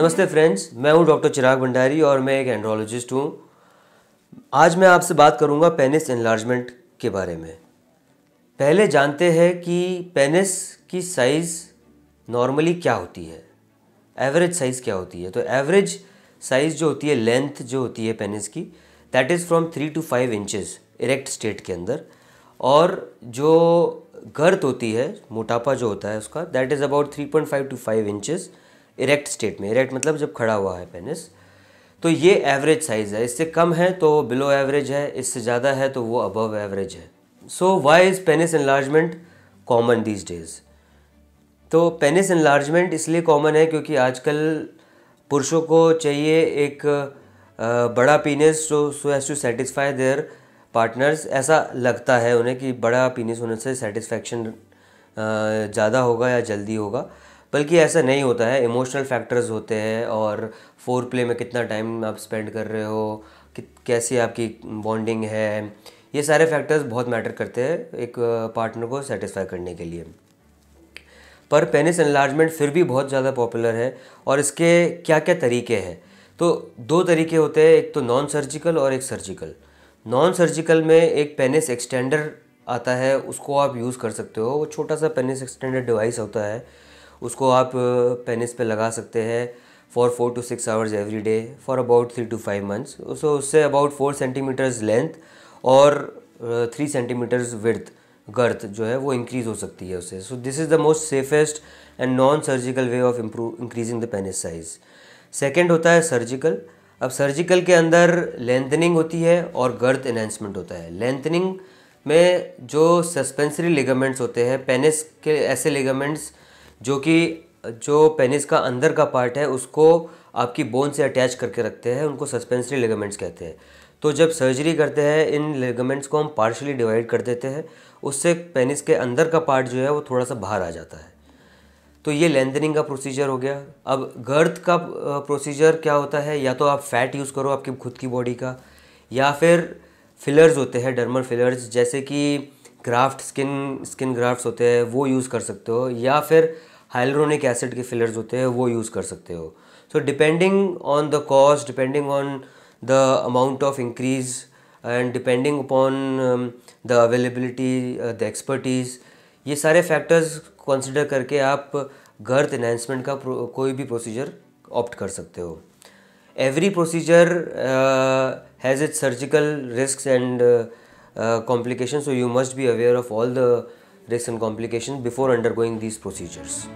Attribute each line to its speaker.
Speaker 1: नमस्ते फ्रेंड्स मैं हूं डॉक्टर चिराग भंडारी और मैं एक एंड्रोलॉजिस्ट हूं आज मैं आपसे बात करूंगा पेनिस एनलार्जमेंट के बारे में पहले जानते हैं कि पेनिस की साइज़ नॉर्मली क्या होती है एवरेज साइज़ क्या होती है तो एवरेज साइज़ जो होती है लेंथ जो होती है पेनिस की that is from three to five inches erect state के अंदर और जो गर्त होती है मोटापा जो होता है उसका that is about three point five to five inches erect state में इरेक्ट मतलब जब खड़ा हुआ है पेनिस तो ये एवरेज साइज़ है इससे कम है तो बिलो एवरेज है इससे ज़्यादा है तो वो अबव एवरेज है so why is penis enlargement common these days तो पेनिस इन्लार्जमेंट इसलिए कॉमन है क्योंकि आजकल पुरुषों को चाहिए एक बड़ा पीनिस जो so has to satisfy their partners ऐसा लगता है उन्हें कि बड़ा पीनिस होने से सेटिस्फैक्शन ज़्यादा होगा या जल्दी होगा बल्कि ऐसा नहीं होता है इमोशनल फैक्टर्स होते हैं और फोर प्ले में कितना टाइम आप स्पेंड कर रहे हो कैसी आपकी बॉन्डिंग है ये सारे फैक्टर्स बहुत मैटर करते हैं एक पार्टनर को सेटिस्फाई करने के लिए पर पेनिस एनलार्जमेंट फिर भी बहुत ज़्यादा पॉपुलर है और इसके क्या क्या तरीके हैं तो दो तरीके होते हैं एक तो नॉन सर्जिकल और एक सर्जिकल नॉन सर्जिकल में एक पेनिस एक्सटेंडर आता है उसको आप यूज़ कर सकते हो वो छोटा सा पेनिस एक्सटेंडर डिवाइस होता है उसको आप पेनिस पे लगा सकते हैं for four to six hours every day for about three to five months so उससे अबाउट फोर सेंटीमीटर्स लेंथ और थ्री सेंटीमीटर्स विर्थ गर्थ जो है वो इंक्रीज़ हो सकती है उससे so this is the most safest and non surgical way of improve increasing the penis size second होता है सर्जिकल अब सर्जिकल के अंदर लेंथनिंग होती है और गर्थ इन्हेंसमेंट होता है लेंथनिंग में जो सस्पेंसरी लिगामेंट्स होते हैं पेनिस के ऐसे लिगामेंट्स जो कि जो पेनिस का अंदर का पार्ट है उसको आपकी बोन से अटैच करके रखते हैं उनको सस्पेंसरी लेगामेंट्स कहते हैं तो जब सर्जरी करते हैं इन लिगामेंट्स को हम पार्शली डिवाइड कर देते हैं उससे पेनिस के अंदर का पार्ट जो है वो थोड़ा सा बाहर आ जाता है तो ये लेंथनिंग का प्रोसीजर हो गया अब गर्थ का प्रोसीजर क्या होता है या तो आप फैट यूज़ करो आपकी खुद की बॉडी का या फिर फिलर्स होते हैं डर्मल फिलर्स जैसे कि ग्राफ्ट स्किन स्किन ग्राफ्ट होते हैं वो यूज़ कर सकते हो या फिर हाइलोनिक एसिड के फिलर्स होते हैं वो यूज़ कर सकते हो so depending on the cost depending on the amount of increase and depending upon the availability the expertise ये सारे फैक्टर्स कंसिडर करके आप गर्थ इन्हेंसमेंट का कोई भी प्रोसीजर ऑप्ट कर सकते हो every procedure has its surgical risk and Uh, complications so you must be aware of all the risks and complications before undergoing these procedures.